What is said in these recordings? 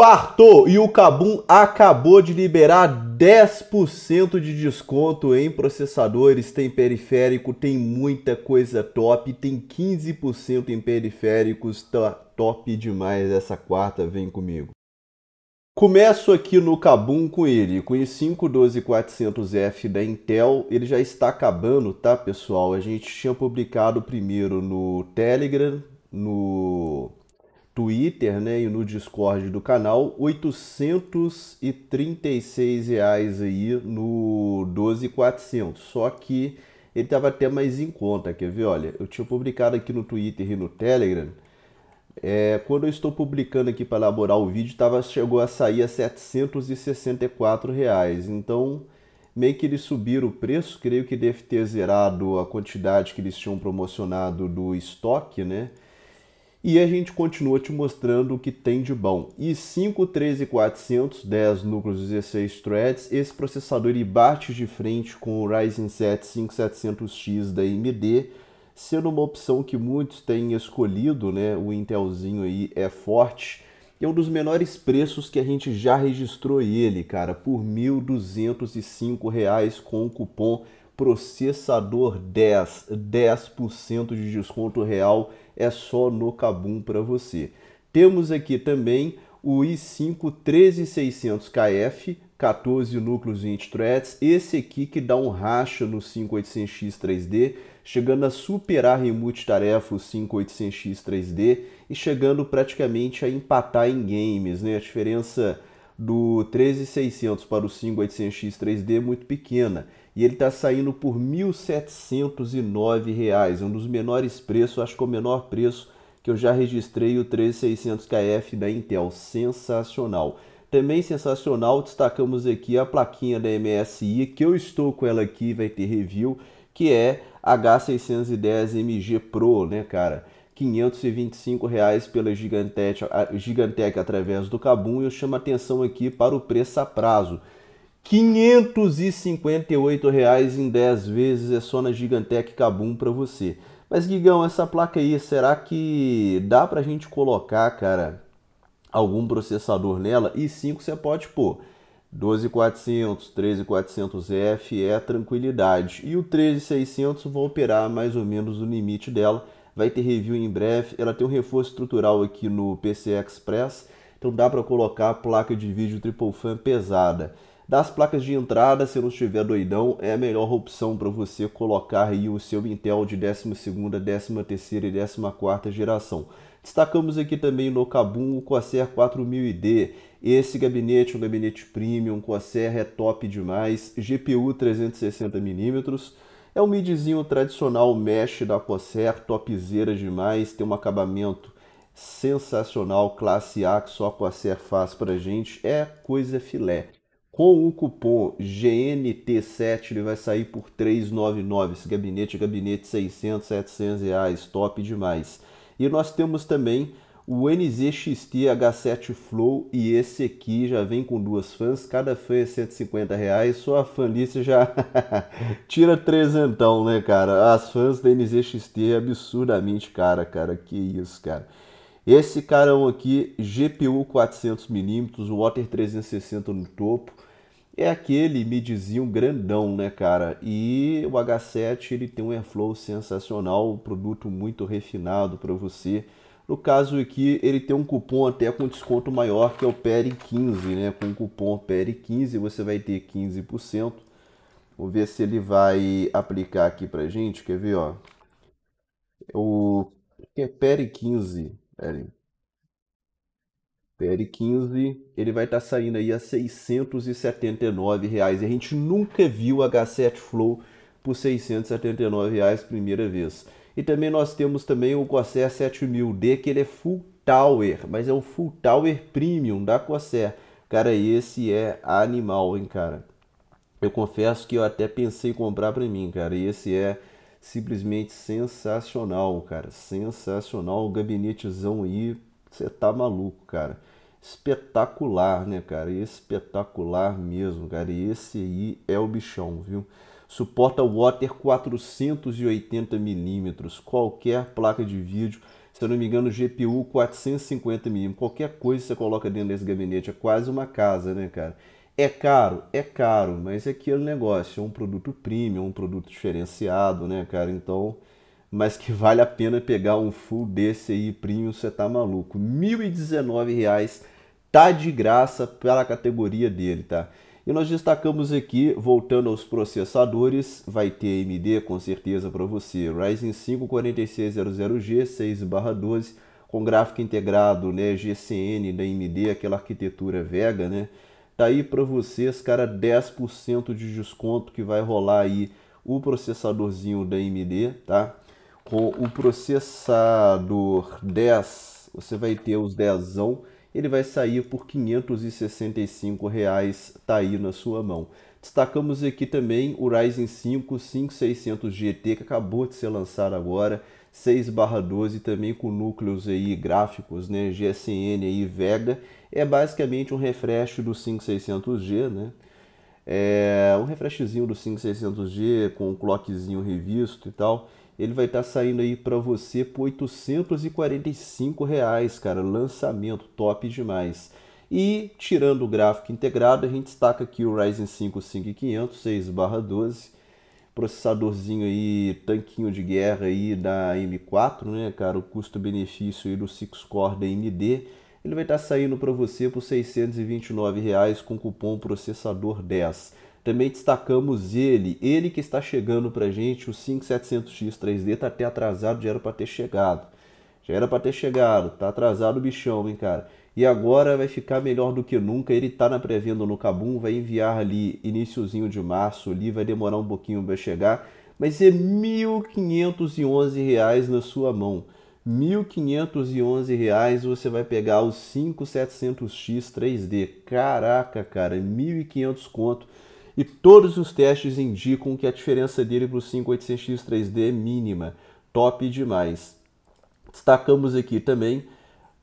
Quarto, e o Kabum acabou de liberar 10% de desconto em processadores, tem periférico, tem muita coisa top, tem 15% em periféricos, tá top demais essa quarta, vem comigo. Começo aqui no Kabum com ele, com o i5-12400F da Intel, ele já está acabando, tá pessoal? A gente tinha publicado primeiro no Telegram, no Twitter né, e no Discord do canal, 836 reais aí no 12400. Só que ele estava até mais em conta, quer ver? Olha, eu tinha publicado aqui no Twitter e no Telegram. É, quando eu estou publicando aqui para elaborar o vídeo, tava, chegou a sair a 764 reais. Então, meio que eles subiram o preço, creio que deve ter zerado a quantidade que eles tinham promocionado do estoque, né? E a gente continua te mostrando o que tem de bom. E 5 13400, 10 núcleos, 16 threads. Esse processador ele bate de frente com o Ryzen 7 5700X da AMD, sendo uma opção que muitos têm escolhido, né? O Intelzinho aí é forte. é um dos menores preços que a gente já registrou ele, cara, por R$ 1.205 com o cupom processador 10, 10% de desconto real é só no Kabum para você. Temos aqui também o i5 13600KF, 14 núcleos 20 threads, esse aqui que dá um racha no 5800X 3D, chegando a superar em multitarefa o 5800X 3D e chegando praticamente a empatar em games, né? A diferença do 13600 para o 5800X 3D é muito pequena e ele está saindo por R$ 1.709, um dos menores preços, acho que é o menor preço que eu já registrei o 13600KF da Intel, sensacional. Também sensacional, destacamos aqui a plaquinha da MSI, que eu estou com ela aqui, vai ter review, que é H610MG Pro, né cara? R$ 525,00 pela Gigantec, Gigantec através do Cabum e eu chamo atenção aqui para o preço a prazo. 558 reais em 10 vezes é só na Gigantec Cabum para você. Mas Guigão, essa placa aí, será que dá pra gente colocar, cara, algum processador nela? E 5 você pode pôr. 12400, 13400F é tranquilidade. E o 13600 vão operar mais ou menos no limite dela. Vai ter review em breve. Ela tem um reforço estrutural aqui no PCI Express. Então dá para colocar a placa de vídeo triple fan pesada das placas de entrada, se não estiver doidão, é a melhor opção para você colocar aí o seu Intel de 12ª, 13ª e 14ª geração. Destacamos aqui também no Kabum o Corsair 4000D. Esse gabinete é um gabinete premium, Corsair é top demais, GPU 360mm, é um midzinho tradicional mesh da Corsair, topzera demais, tem um acabamento sensacional, classe A, que só a Corsair faz pra gente, é coisa filé. Com o cupom GNT7 ele vai sair por 399. Esse gabinete é gabinete 600, 700 reais, top demais. E nós temos também o NZXT H7 Flow e esse aqui já vem com duas fãs, cada fã é 150 reais, Sua a já tira trezentão, né, cara? As fãs da NZXT é absurdamente cara, cara, que isso, cara. Esse carão aqui, GPU 400mm, Water 360 no topo, é aquele midzinho grandão, né, cara? E o H7 ele tem um airflow sensacional, um produto muito refinado para você. No caso aqui, ele tem um cupom até com desconto maior, que é o PERI15, né? Com o cupom PERI15 você vai ter 15%. Vou ver se ele vai aplicar aqui pra gente, quer ver, ó. É o que é PERI15, PR15, ele vai estar tá saindo aí a R$ 679. Reais. E a gente nunca viu o H7 Flow por R$ 679 reais primeira vez. E também nós temos também o Corsair 7000D, que ele é full tower, mas é um full tower premium da Corsair. Cara, esse é animal, hein, cara. Eu confesso que eu até pensei em comprar para mim, cara. E esse é simplesmente sensacional, cara. Sensacional. O gabinetezão aí, você tá maluco, cara espetacular, né, cara? Espetacular mesmo, cara. esse aí é o bichão, viu? Suporta water 480 milímetros, qualquer placa de vídeo. Se eu não me engano, GPU 450 milímetros. Qualquer coisa que você coloca dentro desse gabinete é quase uma casa, né, cara? É caro? É caro, mas é aquele negócio, é um produto premium, é um produto diferenciado, né, cara? Então, mas que vale a pena pegar um full desse aí, primo, você tá maluco. R$ 1.019 tá de graça pela categoria dele, tá? E nós destacamos aqui, voltando aos processadores, vai ter AMD com certeza para você, Ryzen 5 4600G 6/12 com gráfico integrado, né, GCN da AMD, aquela arquitetura Vega, né? Tá aí para vocês, cara, 10% de desconto que vai rolar aí o processadorzinho da AMD, tá? com o processador 10, você vai ter os 10, ele vai sair por R$ 565, reais, tá aí na sua mão. Destacamos aqui também o Ryzen 5 5600GT que acabou de ser lançado agora, 6/12 também com núcleos aí gráficos, né, GSN e Vega, é basicamente um refresh do 5600G, né? É um refreshzinho do 5600G com um clockzinho revisto e tal ele vai estar tá saindo aí para você por 845 reais, cara. Lançamento top demais. E tirando o gráfico integrado, a gente destaca aqui o Ryzen 5 5500 6/12, processadorzinho aí, tanquinho de guerra aí da M4, né, cara? O custo-benefício aí do 6 core da AMD. Ele vai estar tá saindo para você por R$ 629 reais com cupom processador 10. Também destacamos ele, ele que está chegando para a gente, o 5700X 3D está até atrasado, já era para ter chegado. Já era para ter chegado, tá atrasado o bichão, hein, cara. E agora vai ficar melhor do que nunca, ele está na pré-venda no Cabum, vai enviar ali iníciozinho de março, ali vai demorar um pouquinho para chegar, mas é R$ 1.511 na sua mão. R$ 1.511 você vai pegar o 5700X 3D. Caraca, cara, 1.500 conto e todos os testes indicam que a diferença dele para o 5800X 3D é mínima, top demais. Destacamos aqui também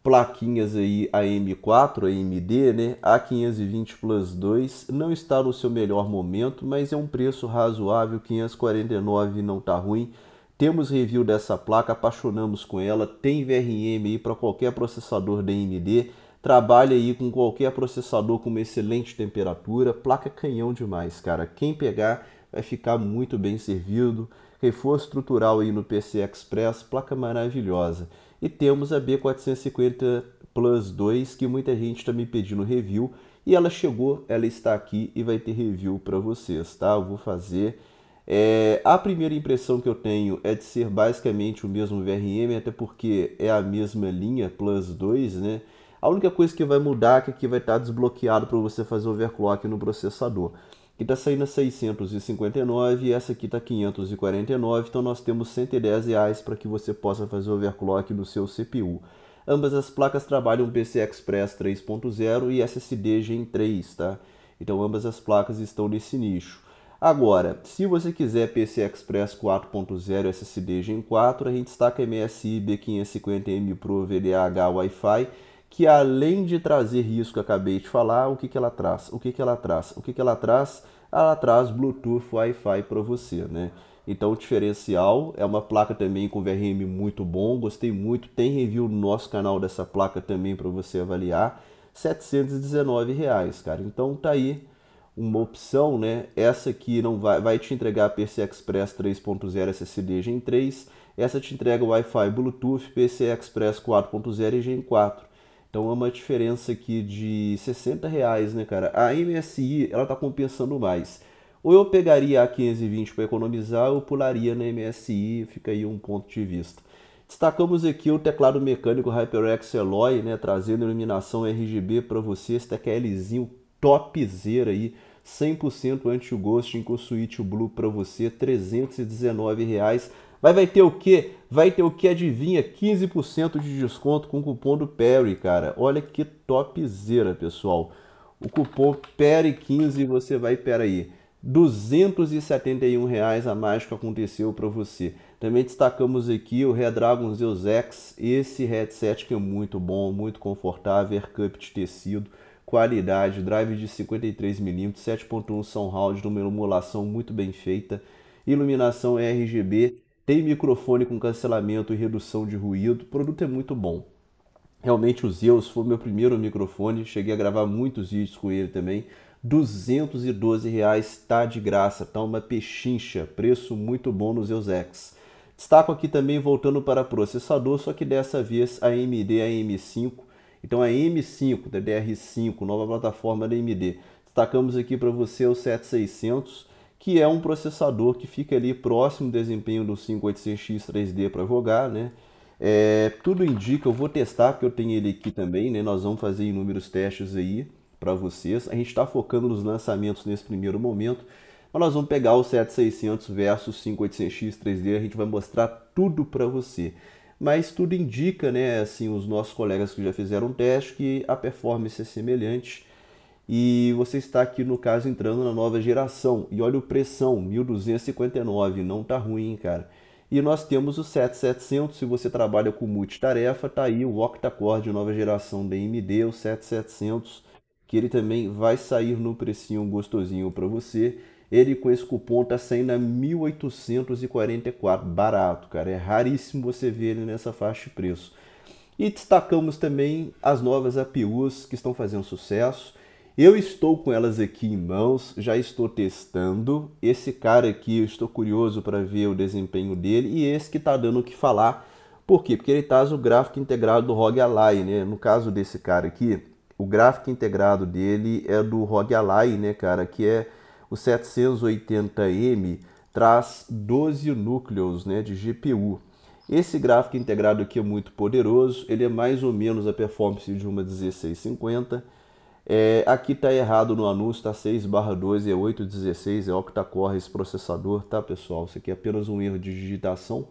plaquinhas aí AM4, AMD, né? A520 Plus 2 não está no seu melhor momento, mas é um preço razoável, 549 não tá ruim. Temos review dessa placa, apaixonamos com ela, tem VRM aí para qualquer processador da AMD Trabalha aí com qualquer processador com uma excelente temperatura, placa canhão demais, cara. Quem pegar vai ficar muito bem servido. Reforço estrutural aí no PC Express, placa maravilhosa. E temos a B450 Plus 2, que muita gente está me pedindo review. E ela chegou, ela está aqui e vai ter review para vocês, tá? Eu vou fazer. É, a primeira impressão que eu tenho é de ser basicamente o mesmo VRM, até porque é a mesma linha, Plus 2, né? A única coisa que vai mudar é que aqui vai estar desbloqueado para você fazer overclock no processador. Que está saindo a 659 e essa aqui está 549, então nós temos 110 reais para que você possa fazer overclock no seu CPU. Ambas as placas trabalham PCI Express 3.0 e SSD Gen 3, tá? Então ambas as placas estão nesse nicho. Agora, se você quiser PCI Express 4.0 SSD Gen 4, a gente destaca a MSI B550M Pro VDAH Wi-Fi que além de trazer risco que acabei de falar, o que, que ela traz? O que, que ela traz? O que, que ela traz? Ela traz Bluetooth Wi-Fi para você, né? Então o diferencial é uma placa também com VRM muito bom, gostei muito, tem review no nosso canal dessa placa também para você avaliar, 719 reais, cara. Então tá aí uma opção, né? Essa aqui não vai, vai te entregar PC Express 3.0 SSD Gen 3, essa te entrega Wi-Fi, Bluetooth, PC Express 4.0 e Gen 4. Então é uma diferença aqui de 60 reais, né, cara? A MSI, ela tá compensando mais. Ou eu pegaria a 520 para economizar, ou pularia na MSI, fica aí um ponto de vista. Destacamos aqui o teclado mecânico HyperX Alloy, né, trazendo iluminação RGB para você, esse TQLzinho topzera aí, 100% anti-ghosting com Switch Blue para você, R$ reais. Vai, vai ter o quê? Vai ter o que adivinha? 15% de desconto com o cupom do Perry, cara. Olha que topzera, pessoal. O cupom Perry 15 você vai, peraí, R$ 271 reais a mais que aconteceu para você. Também destacamos aqui o Redragon Zeus X, esse headset que é muito bom, muito confortável, cup de tecido, qualidade, drive de 53mm, 7.1 sound round, numa emulação muito bem feita, iluminação RGB, tem microfone com cancelamento e redução de ruído. O produto é muito bom. Realmente o Zeus foi meu primeiro microfone, cheguei a gravar muitos vídeos com ele também. 212 reais tá de graça, tá uma pechincha, preço muito bom no Zeus X. Destaco aqui também voltando para processador, só que dessa vez a AMD a m 5 Então a M5 DDR5, nova plataforma da AMD. Destacamos aqui para você o 7600 que é um processador que fica ali próximo do desempenho do 586X 3D para jogar, né? É, tudo indica, eu vou testar porque eu tenho ele aqui também, né? Nós vamos fazer inúmeros testes aí para vocês. A gente está focando nos lançamentos nesse primeiro momento, mas nós vamos pegar o 7600 versus 5800X 3D, a gente vai mostrar tudo para você. Mas tudo indica, né, assim, os nossos colegas que já fizeram teste que a performance é semelhante e você está aqui, no caso, entrando na nova geração. E olha o pressão, 1259, não tá ruim, cara. E nós temos o 7700, se você trabalha com multitarefa, tá aí o octa-core nova geração da AMD, o 7700, que ele também vai sair no precinho gostosinho para você. Ele com esse cupom tá saindo a 1844, barato, cara. É raríssimo você ver ele nessa faixa de preço. E destacamos também as novas APUs que estão fazendo sucesso eu estou com elas aqui em mãos, já estou testando. Esse cara aqui, eu estou curioso para ver o desempenho dele e esse que está dando o que falar. Por quê? Porque ele traz o gráfico integrado do ROG Ally, né? No caso desse cara aqui, o gráfico integrado dele é do ROG Ally, né, cara? Que é o 780M, traz 12 núcleos né, de GPU. Esse gráfico integrado aqui é muito poderoso, ele é mais ou menos a performance de uma 1650, é, aqui está errado no anúncio, está 6 barra 12, é o é octa-core esse processador, tá pessoal? Isso aqui é apenas um erro de digitação.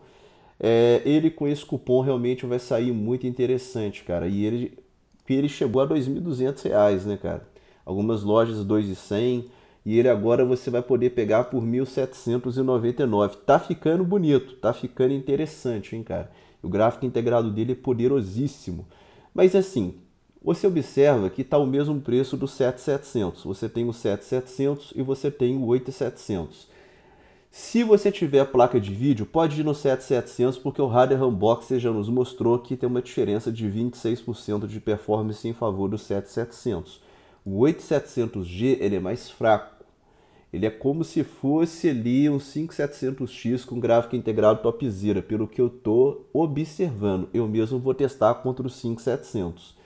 É, ele com esse cupom realmente vai sair muito interessante, cara. E ele, ele chegou a R$ 2.200, né, cara? Algumas lojas R$ 2.100 e ele agora você vai poder pegar por 1.799. Tá ficando bonito, tá ficando interessante, hein, cara? O gráfico integrado dele é poderosíssimo. Mas assim, você observa que está o mesmo preço do 7700. Você tem o 7700 e você tem o 8700. Se você tiver placa de vídeo, pode ir no 7700 porque o Raderan Unboxer já nos mostrou que tem uma diferença de 26% de performance em favor do 7700. O 8700G ele é mais fraco. Ele é como se fosse ali um 5700X com gráfico integrado topzera, pelo que eu estou observando. Eu mesmo vou testar contra o 5700.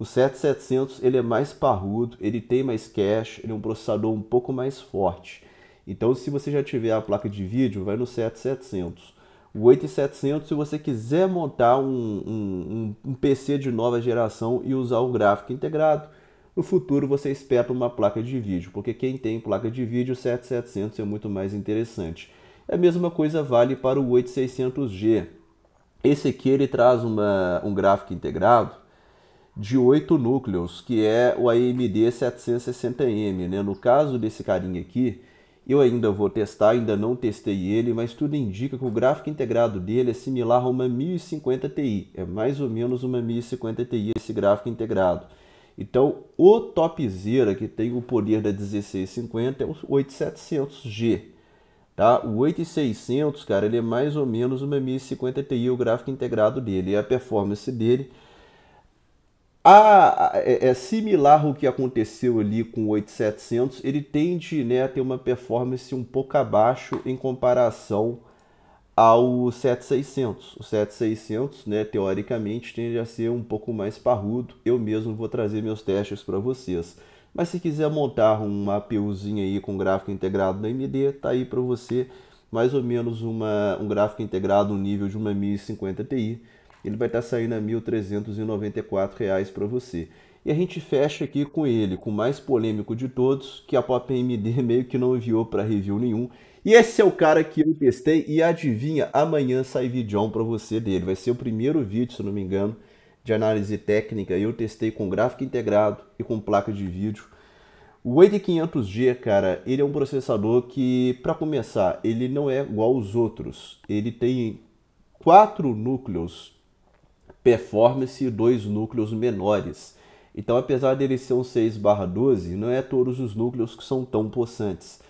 O 7700 ele é mais parrudo, ele tem mais cache, ele é um processador um pouco mais forte. Então, se você já tiver a placa de vídeo, vai no 7700. O 8700, se você quiser montar um, um, um, PC de nova geração e usar o gráfico integrado, no futuro você espera uma placa de vídeo, porque quem tem placa de vídeo, o 7700 é muito mais interessante. A mesma coisa vale para o 8600G. Esse aqui ele traz uma, um gráfico integrado, de oito núcleos, que é o AMD 760M. Né? No caso desse carinha aqui, eu ainda vou testar, ainda não testei ele, mas tudo indica que o gráfico integrado dele é similar a uma 1050 Ti. É mais ou menos uma 1050 Ti esse gráfico integrado. Então, o topzera que tem o poder da 1650 é o 8700G. Tá? O 8600, cara, ele é mais ou menos uma 1050 Ti o gráfico integrado dele. E a performance dele a, é, é similar ao que aconteceu ali com o 8700, ele tende né, a ter uma performance um pouco abaixo em comparação ao 7600. O 7600, né, teoricamente, tende a ser um pouco mais parrudo. Eu mesmo vou trazer meus testes para vocês. Mas se quiser montar uma APUzinha aí com gráfico integrado da AMD, tá aí para você mais ou menos uma, um gráfico integrado no nível de uma 1050 Ti ele vai estar tá saindo a R$ 1.394 para você. E a gente fecha aqui com ele, com o mais polêmico de todos, que a MD meio que não enviou para review nenhum. E esse é o cara que eu testei e adivinha, amanhã sai vídeo para você dele. Vai ser o primeiro vídeo, se não me engano, de análise técnica. Eu testei com gráfico integrado e com placa de vídeo. O 8500G, cara, ele é um processador que, para começar, ele não é igual aos outros. Ele tem quatro núcleos performance e dois núcleos menores. Então, apesar dele ser um 6/12, não é todos os núcleos que são tão possantes.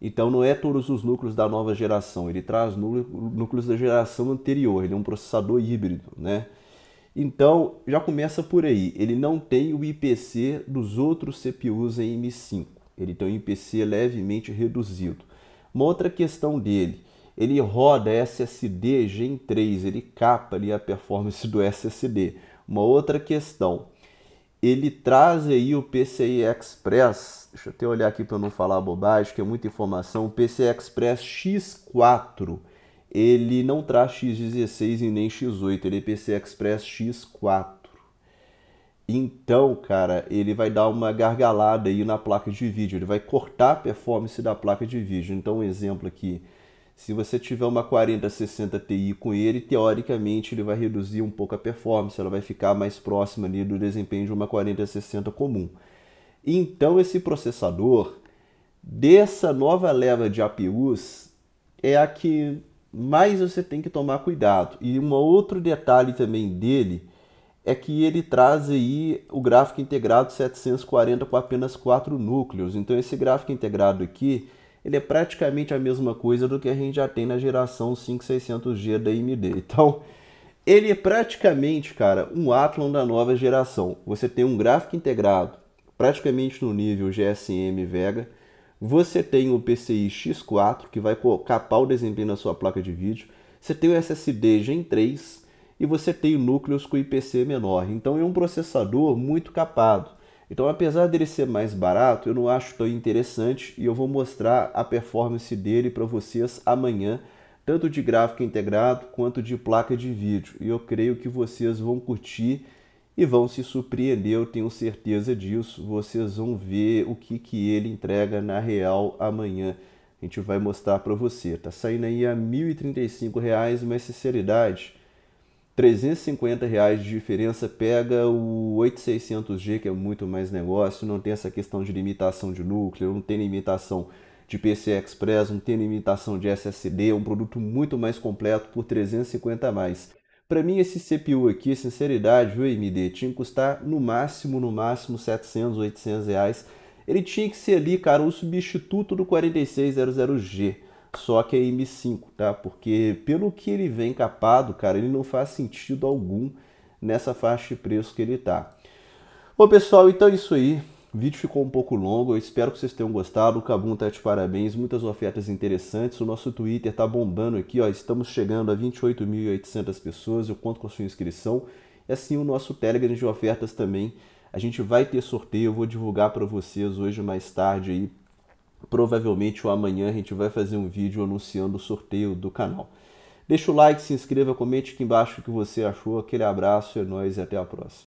Então, não é todos os núcleos da nova geração, ele traz núcleos da geração anterior, ele é um processador híbrido, né? Então, já começa por aí, ele não tem o IPC dos outros CPUs em M5, ele tem um IPC levemente reduzido. Uma outra questão dele, ele roda SSD Gen 3, ele capa ali a performance do SSD. Uma outra questão, ele traz aí o PCI Express, deixa eu até olhar aqui para não falar bobagem, que é muita informação, o PCI Express X4, ele não traz X16 e nem X8, ele é PCI Express X4. Então, cara, ele vai dar uma gargalada aí na placa de vídeo, ele vai cortar a performance da placa de vídeo. Então, um exemplo aqui, se você tiver uma 4060 Ti com ele, teoricamente ele vai reduzir um pouco a performance, ela vai ficar mais próxima ali do desempenho de uma 4060 comum. Então esse processador dessa nova leva de APUs é a que mais você tem que tomar cuidado. E um outro detalhe também dele é que ele traz aí o gráfico integrado 740 com apenas 4 núcleos. Então esse gráfico integrado aqui ele é praticamente a mesma coisa do que a gente já tem na geração 5600G da AMD. Então, ele é praticamente, cara, um Athlon da nova geração. Você tem um gráfico integrado, praticamente no nível GSM Vega. Você tem o PCI X4, que vai capar o desempenho na sua placa de vídeo. Você tem o SSD Gen 3 e você tem núcleos com IPC menor. Então é um processador muito capado. Então, apesar dele ser mais barato, eu não acho tão interessante e eu vou mostrar a performance dele para vocês amanhã, tanto de gráfico integrado quanto de placa de vídeo. E eu creio que vocês vão curtir e vão se surpreender, eu tenho certeza disso. Vocês vão ver o que, que ele entrega na real amanhã. A gente vai mostrar para você. Tá saindo aí a R$ 1.035, reais, mas sinceridade, 350 reais de diferença pega o 8600G, que é muito mais negócio, não tem essa questão de limitação de núcleo, não tem limitação de PC Express, não tem limitação de SSD, é um produto muito mais completo por 350 a mais. Para mim esse CPU aqui, sinceridade, o AMD tinha que custar no máximo, no máximo 700, 800 reais. Ele tinha que ser ali, cara, o substituto do 4600G só que é M5, tá? Porque pelo que ele vem capado, cara, ele não faz sentido algum nessa faixa de preço que ele tá. Bom, pessoal, então é isso aí. O vídeo ficou um pouco longo, eu espero que vocês tenham gostado. O Cabum tá de parabéns, muitas ofertas interessantes. O nosso Twitter tá bombando aqui, ó. Estamos chegando a 28.800 pessoas, eu conto com a sua inscrição. E assim o nosso Telegram de ofertas também. A gente vai ter sorteio, eu vou divulgar para vocês hoje mais tarde aí Provavelmente o amanhã a gente vai fazer um vídeo anunciando o sorteio do canal. Deixa o like, se inscreva, comente aqui embaixo o que você achou. Aquele abraço, é nóis e até a próxima.